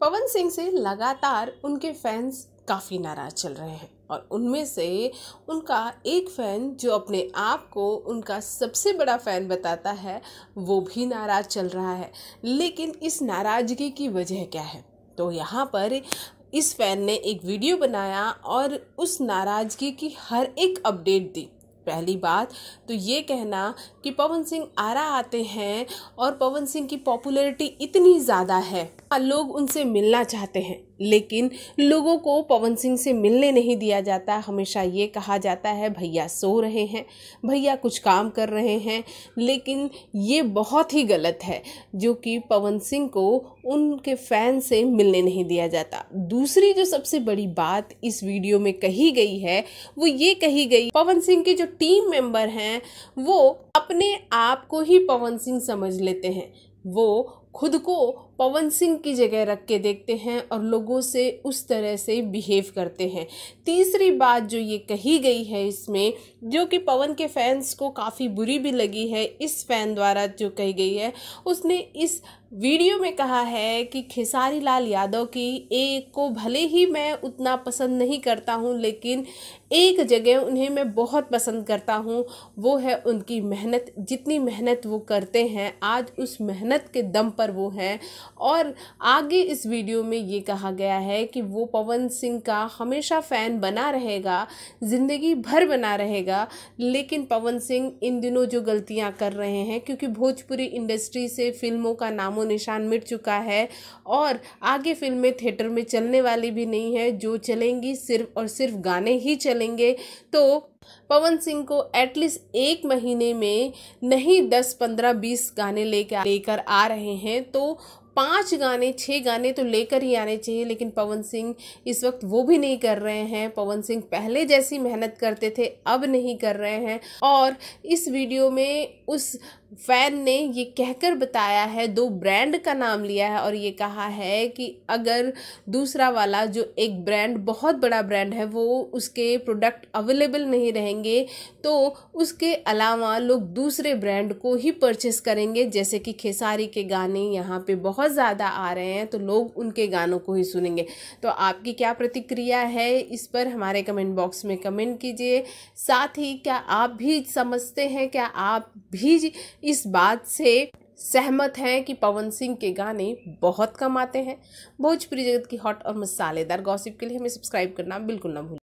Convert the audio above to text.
पवन सिंह से लगातार उनके फैंस काफ़ी नाराज़ चल रहे हैं और उनमें से उनका एक फ़ैन जो अपने आप को उनका सबसे बड़ा फ़ैन बताता है वो भी नाराज़ चल रहा है लेकिन इस नाराज़गी की वजह क्या है तो यहाँ पर इस फ़ैन ने एक वीडियो बनाया और उस नाराज़गी की हर एक अपडेट दी पहली बात तो ये कहना कि पवन सिंह आरा आते हैं और पवन सिंह की पॉपुलैरिटी इतनी ज़्यादा है लोग उनसे मिलना चाहते हैं लेकिन लोगों को पवन सिंह से मिलने नहीं दिया जाता हमेशा ये कहा जाता है भैया सो रहे हैं भैया कुछ काम कर रहे हैं लेकिन ये बहुत ही गलत है जो कि पवन सिंह को उनके फ़ैन से मिलने नहीं दिया जाता दूसरी जो सबसे बड़ी बात इस वीडियो में कही गई है वो ये कही गई पवन सिंह के जो टीम मेंबर हैं वो अपने आप को ही पवन सिंह समझ लेते हैं वो खुद को पवन सिंह की जगह रख के देखते हैं और लोगों से उस तरह से बिहेव करते हैं तीसरी बात जो ये कही गई है इसमें जो कि पवन के फैंस को काफ़ी बुरी भी लगी है इस फैन द्वारा जो कही गई है उसने इस वीडियो में कहा है कि खेसारी लाल यादव की एक को भले ही मैं उतना पसंद नहीं करता हूँ लेकिन एक जगह उन्हें मैं बहुत पसंद करता हूँ वो है उनकी मेहनत जितनी मेहनत वो करते हैं आज उस मेहनत के दम पर वो हैं और आगे इस वीडियो में ये कहा गया है कि वो पवन सिंह का हमेशा फ़ैन बना रहेगा ज़िंदगी भर बना रहेगा लेकिन पवन सिंह इन दिनों जो गलतियाँ कर रहे हैं क्योंकि भोजपुरी इंडस्ट्री से फिल्मों का नाम नामो निशान मिट चुका है और आगे फिल्में थिएटर में चलने वाली भी नहीं है जो चलेंगी सिर्फ और सिर्फ गाने ही चलेंगे तो पवन सिंह को एटलीस्ट एक महीने में नहीं दस पंद्रह बीस गाने लेकर लेकर आ रहे हैं तो पांच गाने छह गाने तो लेकर ही आने चाहिए लेकिन पवन सिंह इस वक्त वो भी नहीं कर रहे हैं पवन सिंह पहले जैसी मेहनत करते थे अब नहीं कर रहे हैं और इस वीडियो में उस फैन ने ये कहकर बताया है दो ब्रांड का नाम लिया है और ये कहा है कि अगर दूसरा वाला जो एक ब्रांड बहुत बड़ा ब्रांड है वो उसके प्रोडक्ट अवेलेबल नहीं रहेंगे तो उसके अलावा लोग दूसरे ब्रांड को ही परचेस करेंगे जैसे कि खेसारी के गाने यहाँ पे बहुत ज़्यादा आ रहे हैं तो लोग उनके गानों को ही सुनेंगे तो आपकी क्या प्रतिक्रिया है इस पर हमारे कमेंट बॉक्स में कमेंट कीजिए साथ ही क्या आप भी समझते हैं क्या आप भी इस बात से सहमत हैं कि पवन सिंह के गाने बहुत कम आते हैं भोजपुरी जगत की हॉट और मसालेदार गॉसिप के लिए हमें सब्सक्राइब करना बिल्कुल ना भूलें